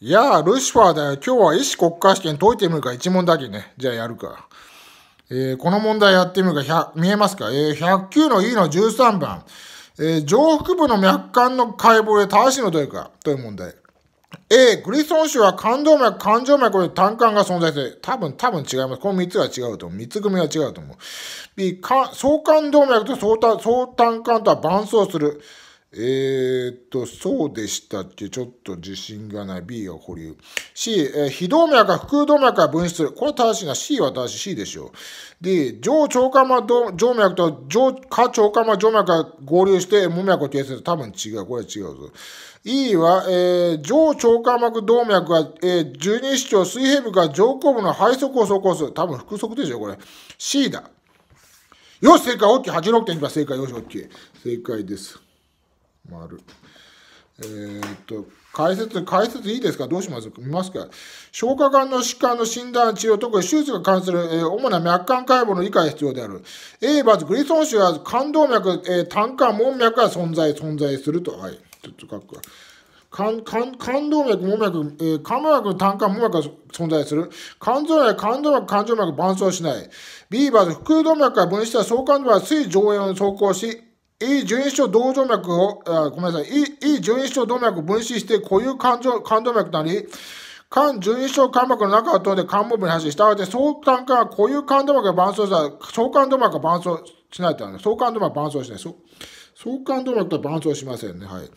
いやあ、ルシファーだよ。今日は医師国家試験解いてみるか、一問だけね。じゃあやるか。えー、この問題やってみるか、見えますかえー、109の E の13番。えー、上腹部の脈管の解剖で正しいのどれかという問題。A、グリソン腫は冠動脈、冠静脈で単管が存在する。多分、多分違います。この3つは違うと思う。3つ組は違うと思う。B、相関動脈と相単管とは伴走する。えー、っと、そうでしたっけちょっと自信がない。B が保留。C、えー、非動脈か副動脈か分泌する。これは正しいな。C は正しい。C でしょう。D、上腸間膜静脈と上下腸間膜静脈が合流して無脈を形成する。多分違う。これは違うぞ。E は、えー、上腸間膜動脈が、えー、十二指腸水平部が上後部の背側を走行する。多分腹側でしょ、これ。C だ。よし、正解、OK。86.2番、正解、よし、OK。正解です。丸。えー、っと、解説、解説いいですかどうします見ますか消化管の疾患の診断、治療、特に手術が関する、えー、主な脈管解剖の理解が必要である。A、まずグリソン腫は冠動脈、えー、胆管、門脈が存在、存在すると。はい。ちょっと書くわ。冠動脈、門脈、えー、肝膜、胆管、門脈が存在する。肝臓脈、冠動脈、肝動脈、伴走しない。B バズ、腹腔動脈が分子した相関度は水上炎を走行し、いい順位症動脈を、あごめんなさい、いい順位症動脈を分子して固有肝動脈となり、肝順位症肝膜の中を通って肝部に発進した。したがって、相関肝、固有肝動脈が伴走したら、相関動脈が伴走しないってあるね。相関動脈が伴走しない。相関動脈とは伴走しませんね。はい。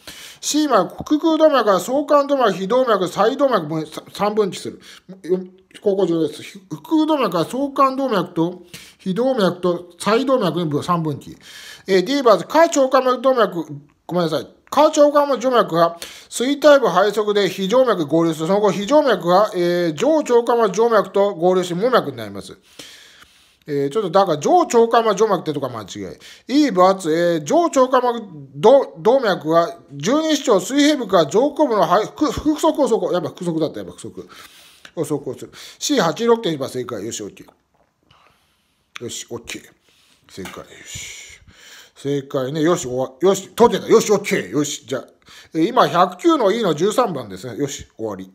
C は、腹腔動脈は相関動脈、非動脈、再動脈分3分岐する。ここ上です。腹腔動脈は相関動脈と非動脈と再動脈に3分岐。えー、D は、下腸管膜動脈、ごめんなさい。下腸管膜静脈が水体部肺側で非常脈合流する。その後、非常脈が、えー、上腸管膜静脈と合流し網脈になります。えー、ちょっとだから上腸間膜静脈ってとか間違い。いい分厚い、えー、上腸間膜動脈は十二指腸水平部か上後部の腹腹側を底。やっぱ腹側だった、やっぱ腹側。を走行する。c 8 6 1番正解。よし、OK。よし、OK。正解。よし。正解ね。よし、およし、解けた。よし、OK。よし、じゃあ。今、109の E の13番ですね。よし、終わり。